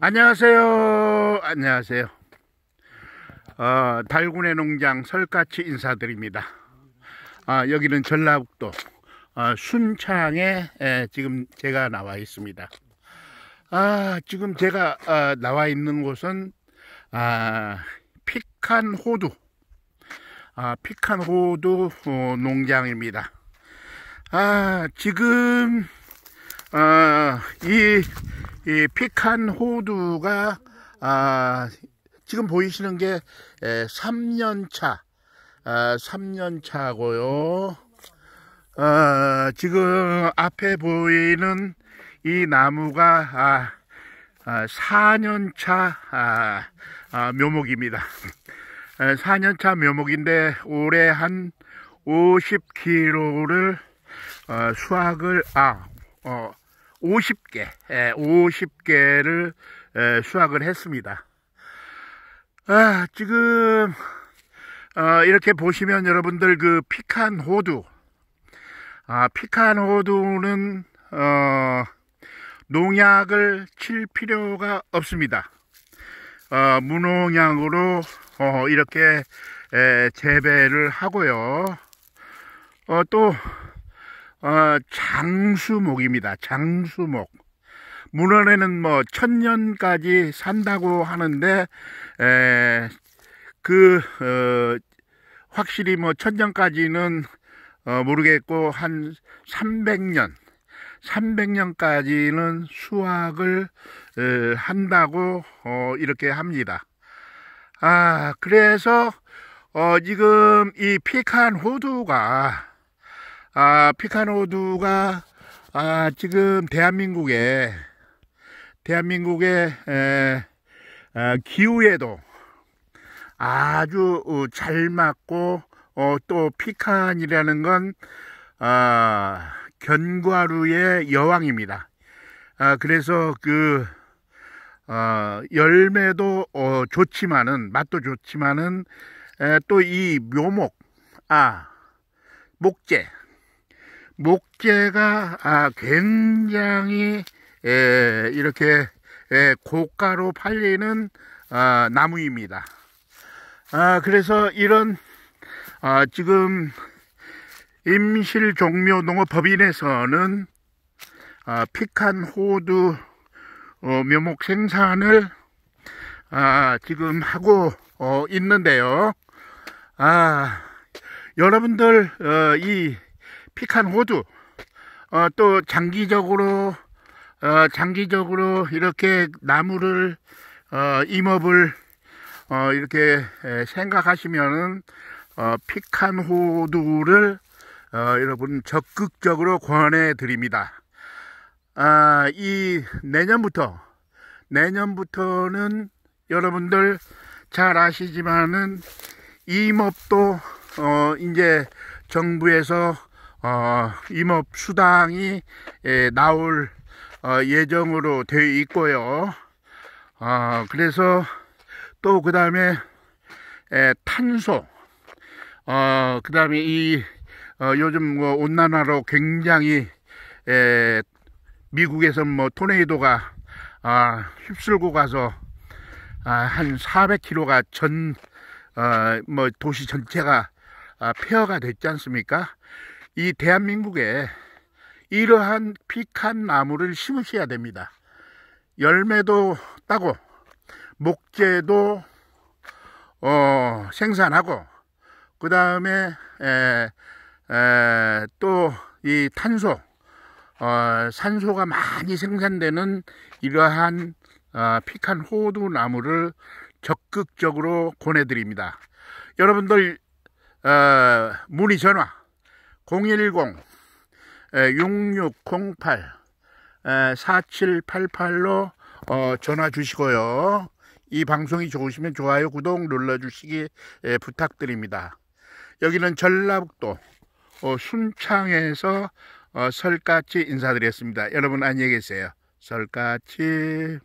안녕하세요. 안녕하세요. 어, 달군의 농장 설같이 인사드립니다. 아, 여기는 전라북도 아, 순창에 예, 지금 제가 나와 있습니다. 아, 지금 제가 아, 나와 있는 곳은 아, 피칸 호두 아, 피칸 호두 어, 농장입니다. 아, 지금 아, 이이 피칸 호두가 아, 지금 보이시는 게 3년차 아, 3년차고요 아, 지금 앞에 보이는 이 나무가 아, 4년차 아, 아, 아, 묘목입니다 4년차 묘목인데 올해 한 50kg를 어, 수확을 아, 어, 50개, 50개를 예, 예, 수확을 했습니다. 아, 지금 어, 이렇게 보시면 여러분들 그 피칸 호두 아, 피칸 호두는 어, 농약을 칠 필요가 없습니다 어, 무농약으로 어, 이렇게 에, 예, 재배를 하고요 어, 또 어, 장수목입니다. 장수목. 문헌에는 뭐 천년까지 산다고 하는데 에, 그 어, 확실히 뭐 천년까지는 어, 모르겠고 한 300년 300년까지는 수확을 에, 어, 한다고 어, 이렇게 합니다. 아 그래서 어, 지금 이 피칸 호두가 아, 피카노드가 아, 지금 대한민국에 대한민국의 에, 아, 기후에도 아주 어, 잘 맞고 어, 또 피칸이라는 건 어, 견과류의 여왕입니다. 아, 그래서 그 어, 열매도 어, 좋지만은 맛도 좋지만은 또 이 묘목 아 목재 목재가 아, 굉장히 에, 이렇게 에, 고가로 팔리는 아, 나무입니다. 아, 그래서 이런 아, 지금 임실 종묘 농업법인에서는 아, 피칸 호두 어, 묘목 생산을 아, 지금 하고 어, 있는데요. 아, 여러분들 어, 이 피칸 호두 어, 또 장기적으로 어, 장기적으로 이렇게 나무를 어, 임업을 어, 이렇게 생각하시면은 어, 피칸 호두를 어, 여러분 적극적으로 권해 드립니다. 아, 이 내년부터 내년부터는 여러분들 잘 아시지만은 임업도 어, 이제 정부에서 어, 임업 수당이 예, 나올 어, 예정으로 되어 있고요. 어, 그래서 또 그 다음에 예, 탄소, 어, 그 다음에 이 어, 요즘 뭐 온난화로 굉장히 에, 예, 미국에서 뭐 토네이도가 아, 휩쓸고 가서 아, 한 400km가 전, 어, 뭐 도시 전체가 아, 폐허가 됐지 않습니까? 이 대한민국에 이러한 피칸 나무를 심으셔야 됩니다. 열매도 따고 목재도 어, 생산하고 그 다음에 또 이 탄소 어, 산소가 많이 생산되는 이러한 어, 피칸 호두 나무를 적극적으로 권해드립니다. 여러분들 어, 문의 전화 010-6608-4788로 어, 전화 주시고요. 이 방송이 좋으시면 좋아요, 구독 눌러주시기 부탁드립니다. 여기는 전라북도 어, 순창에서 어, 설까치 인사드렸습니다. 여러분 안녕히 계세요. 설까치